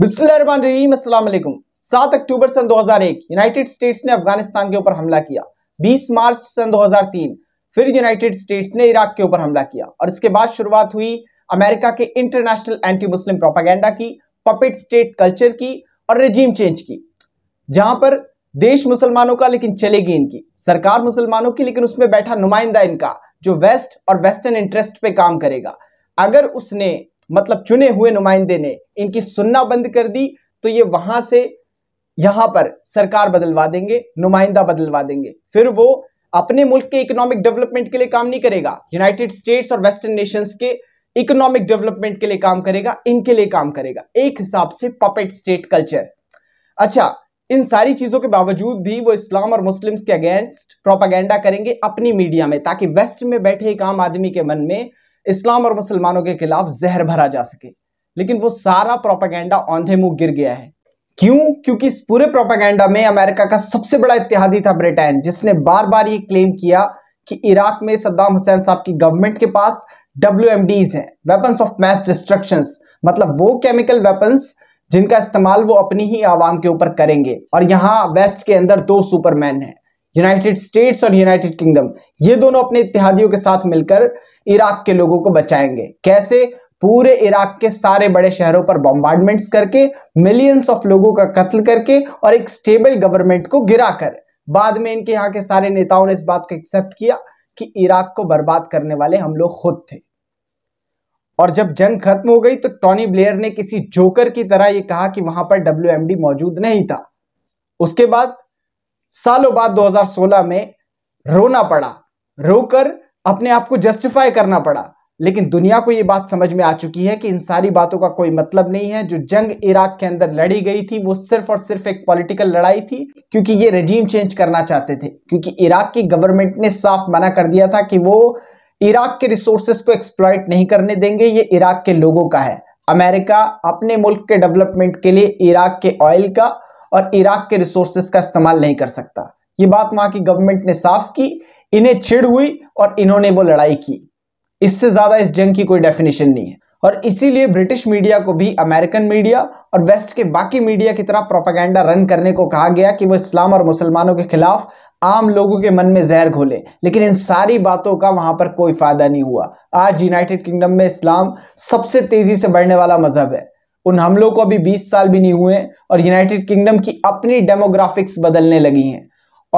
बिस्मिल्लाम सात अक्टूबर सन 2001 United states ने अफगानिस्तान के ऊपर हमला किया 20 मार्च सन 2003 फिर यूनाइटेड स्टेट्स ने इराक के ऊपर हमला किया और इसके बाद शुरुआत हुई अमेरिका के इंटरनेशनल एंटी मुस्लिम प्रोपागेंडा की पपेट स्टेट कल्चर की और रेजीम चेंज की जहां पर देश मुसलमानों का लेकिन चलेगी इनकी सरकार मुसलमानों की लेकिन उसमें बैठा नुमाइंदा इनका जो वेस्ट और वेस्टर्न इंटरेस्ट पे काम करेगा अगर उसने मतलब चुने हुए नुमाइंदे ने इनकी सुनना बंद कर दी तो ये वहां से यहां पर सरकार बदलवा देंगे नुमाइंदा बदलवा देंगे फिर वो अपने मुल्क के इकोनॉमिक डेवलपमेंट के लिए काम नहीं करेगा यूनाइटेड स्टेट्स और वेस्टर्न नेशंस के इकोनॉमिक डेवलपमेंट के लिए काम करेगा इनके लिए काम करेगा एक हिसाब से पपेट स्टेट कल्चर अच्छा इन सारी चीजों के बावजूद भी वो इस्लाम और मुस्लिम्स के अगेंस्ट प्रोपागेंडा करेंगे अपनी मीडिया में ताकि वेस्ट में बैठे एक आम आदमी के मन में इस्लाम और मुसलमानों के खिलाफ जहर भरा जा सके लेकिन वो सारा प्रोपागेंडा औंधे मुंह गिर गया है क्यों क्योंकि इस पूरे प्रोपागेंडा में अमेरिका का सबसे बड़ा इतिहादी था ब्रिटेन जिसने बार बार ये क्लेम किया कि इराक में सद्दाम हुसैन साहब की गवर्नमेंट के पास डब्ल्यू एम डीज है वेपन्स ऑफ मैस डिस्ट्रक्शन मतलब वो केमिकल वेपन्स जिनका इस्तेमाल वो अपनी ही आवाम के ऊपर करेंगे और यहाँ वेस्ट के अंदर दो सुपरमैन हैं यूनाइटेड स्टेट्स और यूनाइटेड किंगडम ये दोनों अपने इतिहादियों के साथ मिलकर इराक के लोगों को बचाएंगे कैसे पूरे इराक के सारे बड़े शहरों पर बॉम्बार्डमेंट्स करके मिलियंस ऑफ लोगों का कत्ल करके और एक स्टेबल गवर्नमेंट को गिरा कर बाद में इनके यहाँ के सारे नेताओं ने इस बात को एक्सेप्ट किया कि इराक को बर्बाद करने वाले हम लोग खुद थे और जब जंग खत्म हो गई तो टॉनी ब्लेयर ने किसी जोकर की तरह यह कहा कि वहां पर डब्ल्यू मौजूद नहीं था उसके बाद सालों बाद 2016 में रोना पड़ा रोकर अपने आप को जस्टिफाई करना पड़ा लेकिन दुनिया को यह बात समझ में आ चुकी है कि इन सारी बातों का कोई मतलब नहीं है जो जंग इराक के अंदर लड़ी गई थी वो सिर्फ और सिर्फ एक पॉलिटिकल लड़ाई थी क्योंकि ये रेजीम चेंज करना चाहते थे क्योंकि इराक की गवर्नमेंट ने साफ मना कर दिया था कि वो इराक के रिसोर्सेस को एक्सप्लॉयट नहीं करने देंगे ये इराक के लोगों का है अमेरिका अपने मुल्क के डेवलपमेंट के लिए इराक के ऑयल का और इराक के रिसोर्सेस का इस्तेमाल नहीं कर सकता ये बात वहां की गवर्नमेंट ने साफ की इन्हें चिड़ हुई और इन्होंने वो लड़ाई की इससे ज्यादा इस जंग की कोई डेफिनेशन नहीं है और इसीलिए ब्रिटिश मीडिया को भी अमेरिकन मीडिया और वेस्ट के बाकी मीडिया की तरह प्रोपागेंडा रन करने को कहा गया कि वो इस्लाम और मुसलमानों के खिलाफ आम लोगों के मन में जहर घोले लेकिन इन सारी बातों का वहां पर कोई फायदा नहीं हुआ आज यूनाइटेड किंगडम में इस्लाम सबसे तेजी से बढ़ने वाला मजहब है उन हमलों को अभी 20 साल भी नहीं हुए और यूनाइटेड किंगडम की अपनी डेमोग्राफिक्स बदलने लगी हैं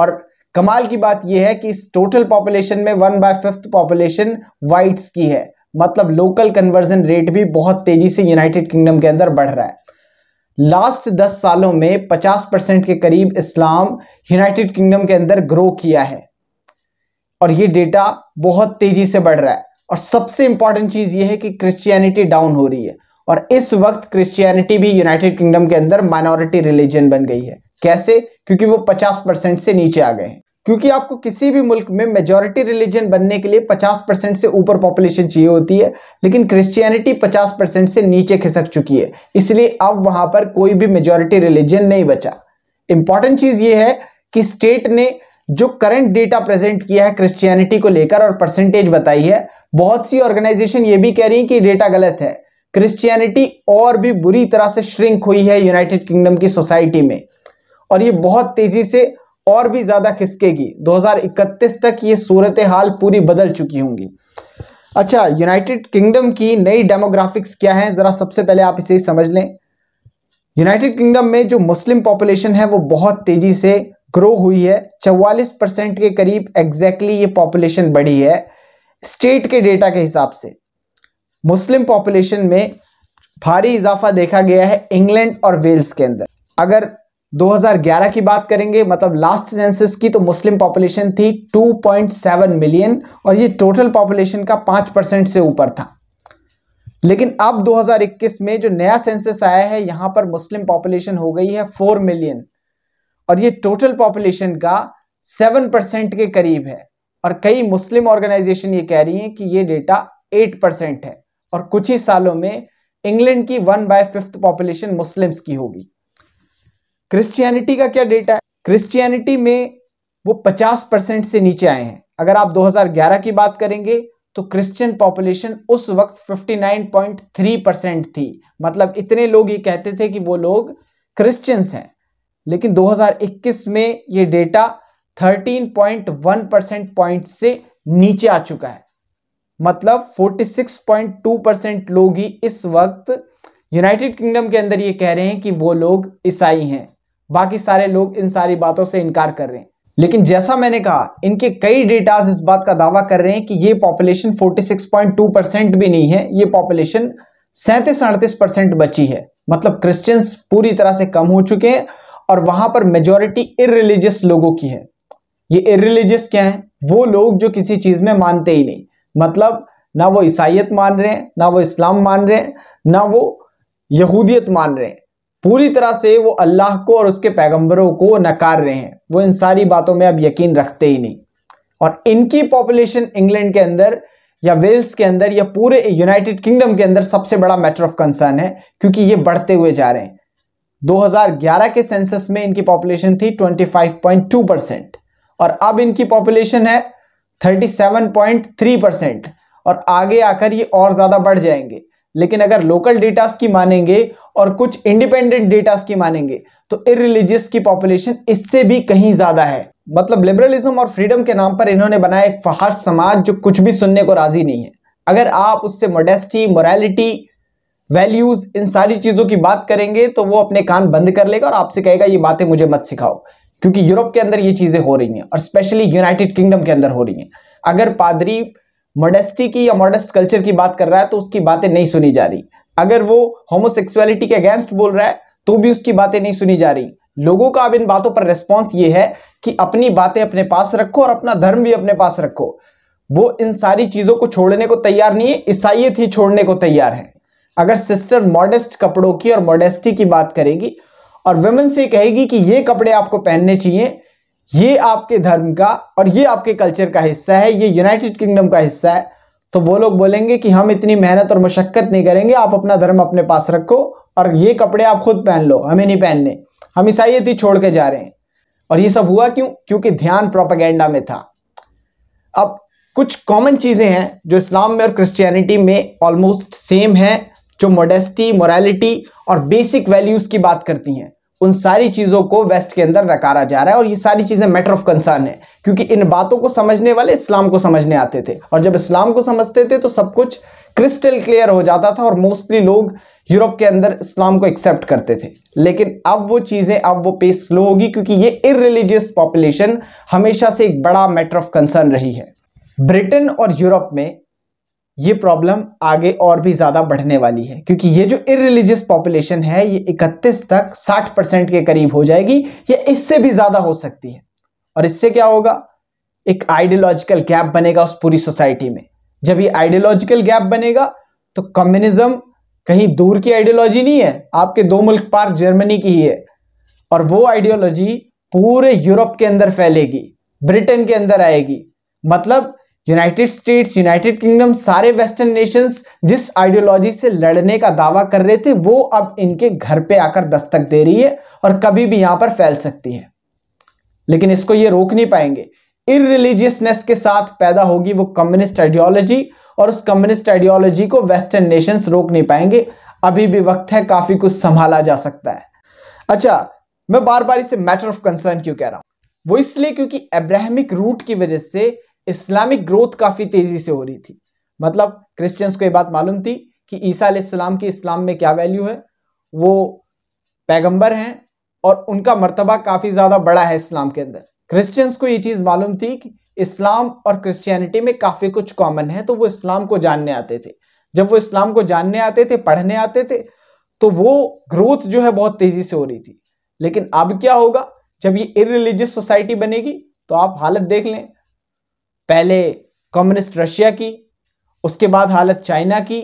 और कमाल की बात यह है कि इस टोटल पॉपुलेशन में one by fifth population whites की है मतलब लोकल कन्वर्जन रेट भी बहुत तेजी से यूनाइटेड किंगडम के अंदर बढ़ रहा है लास्ट दस सालों में पचास परसेंट के करीब इस्लाम यूनाइटेड किंगडम के अंदर ग्रो किया है और ये डेटा बहुत तेजी से बढ़ रहा है और सबसे इंपॉर्टेंट चीज ये है कि क्रिश्चियनिटी डाउन हो रही है और इस वक्त क्रिश्चियनिटी भी यूनाइटेड किंगडम के अंदर माइनॉरिटी रिलीजन बन गई है कैसे क्योंकि वो 50 परसेंट से नीचे आ गए हैं क्योंकि आपको किसी भी मुल्क में मेजोरिटी रिलीजन बनने के लिए 50 परसेंट से ऊपर पॉपुलेशन चाहिए होती है लेकिन क्रिश्चियनिटी 50 परसेंट से नीचे खिसक चुकी है इसलिए अब वहां पर कोई भी मेजॉरिटी रिलीजन नहीं बचा इंपॉर्टेंट चीज ये है कि स्टेट ने जो करंट डेटा प्रेजेंट किया है क्रिश्चियनिटी को लेकर और परसेंटेज बताई है बहुत सी ऑर्गेनाइजेशन ये भी कह रही है कि डेटा गलत है क्रिश्चियनिटी और भी बुरी तरह से श्रिंक हुई है यूनाइटेड किंगडम की सोसाइटी में और ये बहुत तेजी से और भी ज्यादा खिसकेगी 2031 तक ये सूरत हाल पूरी बदल चुकी होंगी अच्छा यूनाइटेड किंगडम की नई डेमोग्राफिक्स क्या है जरा सबसे पहले आप इसे समझ लें यूनाइटेड किंगडम में जो मुस्लिम पॉपुलेशन है वो बहुत तेजी से ग्रो हुई है 44 परसेंट के करीब एग्जैक्टली exactly ये पॉपुलेशन बढ़ी है स्टेट के डेटा के हिसाब से मुस्लिम पॉपुलेशन में भारी इजाफा देखा गया है इंग्लैंड और वेल्स के अंदर अगर 2011 की बात करेंगे मतलब लास्ट सेंसिस की तो मुस्लिम पॉपुलेशन थी 2.7 मिलियन और ये टोटल पॉपुलेशन का 5 परसेंट से ऊपर था लेकिन अब 2021 में जो नया सेंसिस आया है यहां पर मुस्लिम पॉपुलेशन हो गई है 4 मिलियन और ये टोटल पॉपुलेशन का 7 परसेंट के करीब है और कई मुस्लिम ऑर्गेनाइजेशन ये कह रही हैं कि ये डेटा 8 परसेंट है और कुछ ही सालों में इंग्लैंड की one by fifth population Muslims की होगी क्रिश्चियनिटी का क्या डेटा है क्रिश्चियनिटी में वो 50 परसेंट से नीचे आए हैं अगर आप 2011 की बात करेंगे तो क्रिश्चियन पॉपुलेशन उस वक्त 59.3 परसेंट थी मतलब इतने लोग ये कहते थे कि वो लोग क्रिश्चियंस हैं लेकिन 2021 में ये डेटा 13.1 परसेंट पॉइंट से नीचे आ चुका है मतलब 46.2 परसेंट लोग ही इस वक्त यूनाइटेड किंगडम के अंदर ये कह रहे हैं कि वो लोग ईसाई हैं बाकी सारे लोग इन सारी बातों से इनकार कर रहे हैं लेकिन जैसा मैंने कहा इनके कई डेटाज इस बात का दावा कर रहे हैं कि ये पॉपुलेशन 46.2 परसेंट भी नहीं है ये पॉपुलेशन सैंतीस अड़तीस परसेंट बची है मतलब क्रिश्चियंस पूरी तरह से कम हो चुके हैं और वहां पर मेजोरिटी इरिलीजियस लोगों की है ये इरिलीजियस क्या है वो लोग जो किसी चीज में मानते ही नहीं मतलब ना वो ईसाइत मान रहे हैं ना वो इस्लाम मान रहे हैं ना वो यहूदियत मान रहे हैं पूरी तरह से वो अल्लाह को और उसके पैगंबरों को नकार रहे हैं वो इन सारी बातों में अब यकीन रखते ही नहीं और इनकी पॉपुलेशन इंग्लैंड के अंदर या वेल्स के अंदर या पूरे यूनाइटेड किंगडम के अंदर सबसे बड़ा मैटर ऑफ कंसर्न है क्योंकि ये बढ़ते हुए जा रहे हैं 2011 के सेंसस में इनकी पॉपुलेशन थी 25.2 परसेंट और अब इनकी पॉपुलेशन है 37.3 परसेंट और आगे आकर ये और ज़्यादा बढ़ जाएंगे लेकिन अगर लोकल डेटास की मानेंगे और कुछ इंडिपेंडेंट डेटास की मानेंगे तो इरिलीजियस की पॉपुलेशन इससे भी कहीं ज्यादा है मतलब लिबरलिज्म और फ्रीडम के नाम पर इन्होंने बनाया एक फहाश समाज जो कुछ भी सुनने को राजी नहीं है अगर आप उससे मोडेस्टी मोरालिटी वैल्यूज इन सारी चीजों की बात करेंगे तो वो अपने कान बंद कर लेगा और आपसे कहेगा ये बातें मुझे मत सिखाओ क्योंकि यूरोप के अंदर ये चीजें हो रही हैं और स्पेशली यूनाइटेड किंगडम के अंदर हो रही हैं अगर पादरी मोडेस्टी की या मॉडेस्ट कल्चर की बात कर रहा है तो उसकी बातें नहीं सुनी जा रही अगर वो होमोसेक्सुअलिटी के अगेंस्ट बोल रहा है तो भी उसकी बातें नहीं सुनी जा रही लोगों का अब इन बातों पर रेस्पॉन्स ये है कि अपनी बातें अपने पास रखो और अपना धर्म भी अपने पास रखो वो इन सारी चीजों को छोड़ने को तैयार नहीं है ईसाइत ही छोड़ने को तैयार है अगर सिस्टर मॉडेस्ट कपड़ों की और मॉडेस्टी की बात करेगी और वेमेन से कहेगी कि ये कपड़े आपको पहनने चाहिए ये आपके धर्म का और ये आपके कल्चर का हिस्सा है ये यूनाइटेड किंगडम का हिस्सा है तो वो लोग बोलेंगे कि हम इतनी मेहनत और मशक्क़त नहीं करेंगे आप अपना धर्म अपने पास रखो और ये कपड़े आप खुद पहन लो हमें नहीं पहनने हम ईसाइत ही छोड़ के जा रहे हैं और ये सब हुआ क्यों क्योंकि ध्यान प्रोपागेंडा में था अब कुछ कॉमन चीज़ें हैं जो इस्लाम में और क्रिश्चियनिटी में ऑलमोस्ट सेम है जो मोडेस्टी मोरालिटी और बेसिक वैल्यूज़ की बात करती हैं उन सारी चीज़ों को वेस्ट के अंदर नकारा जा रहा है और ये सारी चीज़ें मैटर ऑफ कंसर्न है क्योंकि इन बातों को समझने वाले इस्लाम को समझने आते थे और जब इस्लाम को समझते थे तो सब कुछ क्रिस्टल क्लियर हो जाता था और मोस्टली लोग यूरोप के अंदर इस्लाम को एक्सेप्ट करते थे लेकिन अब वो चीज़ें अब वो पेस स्लो होगी क्योंकि ये इरिलीजियस पॉपुलेशन हमेशा से एक बड़ा मैटर ऑफ कंसर्न रही है ब्रिटेन और यूरोप में ये प्रॉब्लम आगे और भी ज़्यादा बढ़ने वाली है क्योंकि ये जो इरिलीजियस पॉपुलेशन है ये 31 तक 60 परसेंट के करीब हो जाएगी या इससे भी ज़्यादा हो सकती है और इससे क्या होगा एक आइडियोलॉजिकल गैप बनेगा उस पूरी सोसाइटी में जब ये आइडियोलॉजिकल गैप बनेगा तो कम्युनिज्म कहीं दूर की आइडियोलॉजी नहीं है आपके दो मुल्क पार जर्मनी की ही है और वो आइडियोलॉजी पूरे यूरोप के अंदर फैलेगी ब्रिटेन के अंदर आएगी मतलब यूनाइटेड स्टेट्स यूनाइटेड किंगडम सारे वेस्टर्न नेशंस जिस आइडियोलॉजी से लड़ने का दावा कर रहे थे वो अब इनके घर पे आकर दस्तक दे रही है और कभी भी यहां पर फैल सकती है लेकिन इसको ये रोक नहीं पाएंगे रिलीजियसनेस के साथ पैदा होगी वो कम्युनिस्ट आइडियोलॉजी और उस कम्युनिस्ट आइडियोलॉजी को वेस्टर्न नेशंस रोक नहीं पाएंगे अभी भी वक्त है काफी कुछ संभाला जा सकता है अच्छा मैं बार बार इसे मैटर ऑफ कंसर्न क्यों कह रहा हूं वो इसलिए क्योंकि एब्राहमिक रूट की वजह से इस्लामिक ग्रोथ काफ़ी तेज़ी से हो रही थी मतलब क्रिश्चियंस को ये बात मालूम थी कि ईसा इस्लाम की इस्लाम में क्या वैल्यू है वो पैगंबर हैं और उनका मर्तबा काफ़ी ज़्यादा बड़ा है इस्लाम के अंदर क्रिश्चियंस को ये चीज़ मालूम थी कि इस्लाम और क्रिश्चियनिटी में काफ़ी कुछ कॉमन है तो वो इस्लाम को जानने आते थे जब वो इस्लाम को जानने आते थे पढ़ने आते थे तो वो ग्रोथ जो है बहुत तेज़ी से हो रही थी लेकिन अब क्या होगा जब ये इरिलीजियस सोसाइटी बनेगी तो आप हालत देख लें पहले कम्युनिस्ट रशिया की उसके बाद हालत चाइना की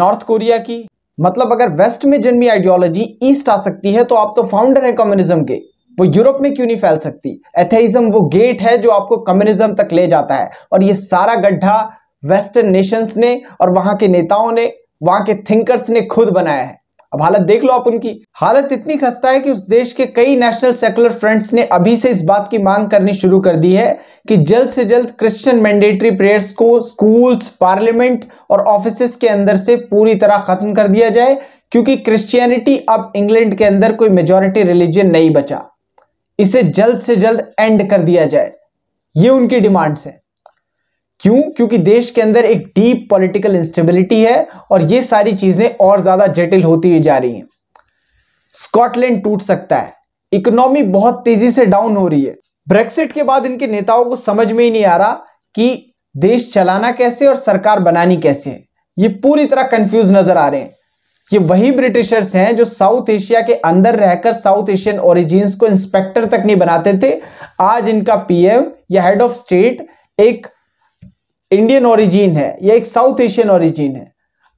नॉर्थ कोरिया की मतलब अगर वेस्ट में जन्मी आइडियोलॉजी ईस्ट आ सकती है तो आप तो फाउंडर हैं कम्युनिज्म के वो यूरोप में क्यों नहीं फैल सकती एथेइज्म वो गेट है जो आपको कम्युनिज्म तक ले जाता है और ये सारा गड्ढा वेस्टर्न नेशंस ने और वहां के नेताओं ने वहां के थिंकर्स ने खुद बनाया है अब हालत देख लो आप उनकी हालत इतनी खस्ता है कि उस देश के कई नेशनल सेकुलर फ्रंट्स ने अभी से इस बात की मांग करनी शुरू कर दी है कि जल्द से जल्द क्रिश्चियन मैंडेटरी प्रेयर्स को स्कूल्स पार्लियामेंट और ऑफिस के अंदर से पूरी तरह खत्म कर दिया जाए क्योंकि क्रिश्चियनिटी अब इंग्लैंड के अंदर कोई मेजोरिटी रिलीजन नहीं बचा इसे जल्द से जल्द एंड कर दिया जाए ये उनकी डिमांड्स है क्यों क्योंकि देश के अंदर एक डीप पॉलिटिकल इंस्टेबिलिटी है और ये सारी चीजें और ज्यादा जटिल होती जा रही हैं स्कॉटलैंड टूट सकता है इकोनॉमी बहुत तेजी से डाउन हो रही है ब्रेक्सिट के बाद इनके नेताओं को समझ में ही नहीं आ रहा कि देश चलाना कैसे और सरकार बनानी कैसे है ये पूरी तरह कंफ्यूज नजर आ रहे हैं ये वही ब्रिटिशर्स हैं जो साउथ एशिया के अंदर रहकर साउथ एशियन ओरिजिन्स को इंस्पेक्टर तक नहीं बनाते थे आज इनका पीएम या हेड ऑफ स्टेट एक इंडियन ओरिजिन है या एक साउथ एशियन ओरिजिन है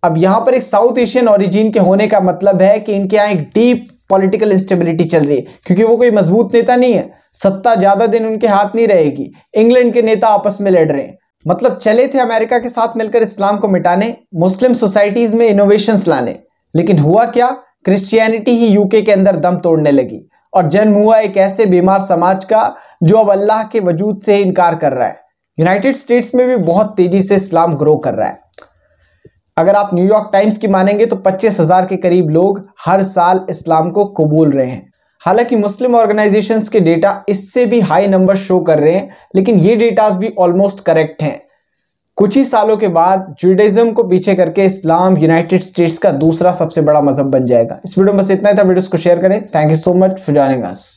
अब यहां पर एक साउथ एशियन ओरिजिन के होने का मतलब है कि इनके यहाँ एक डीप पॉलिटिकल इंस्टेबिलिटी चल रही है क्योंकि वो कोई मजबूत नेता नहीं है सत्ता ज्यादा दिन उनके हाथ नहीं रहेगी इंग्लैंड के नेता आपस में लड़ रहे हैं मतलब चले थे अमेरिका के साथ मिलकर इस्लाम को मिटाने मुस्लिम सोसाइटीज में इनोवेशन लाने लेकिन हुआ क्या क्रिश्चियनिटी ही यूके के अंदर दम तोड़ने लगी और जन्म हुआ एक ऐसे बीमार समाज का जो अब अल्लाह के वजूद से इनकार कर रहा है यूनाइटेड स्टेट्स में भी बहुत तेजी से इस्लाम ग्रो कर रहा है अगर आप न्यूयॉर्क टाइम्स की मानेंगे तो पच्चीस हजार के करीब लोग हर साल इस्लाम को कबूल रहे हैं हालांकि मुस्लिम ऑर्गेनाइजेशंस के डेटा इससे भी हाई नंबर शो कर रहे हैं लेकिन ये डेटाज भी ऑलमोस्ट करेक्ट हैं कुछ ही सालों के बाद जुडाइज्म को पीछे करके इस्लाम यूनाइटेड स्टेट्स का दूसरा सबसे बड़ा मजहब बन जाएगा इस वीडियो में बस इतना ही था वीडियो को शेयर करें thank you so much for joining us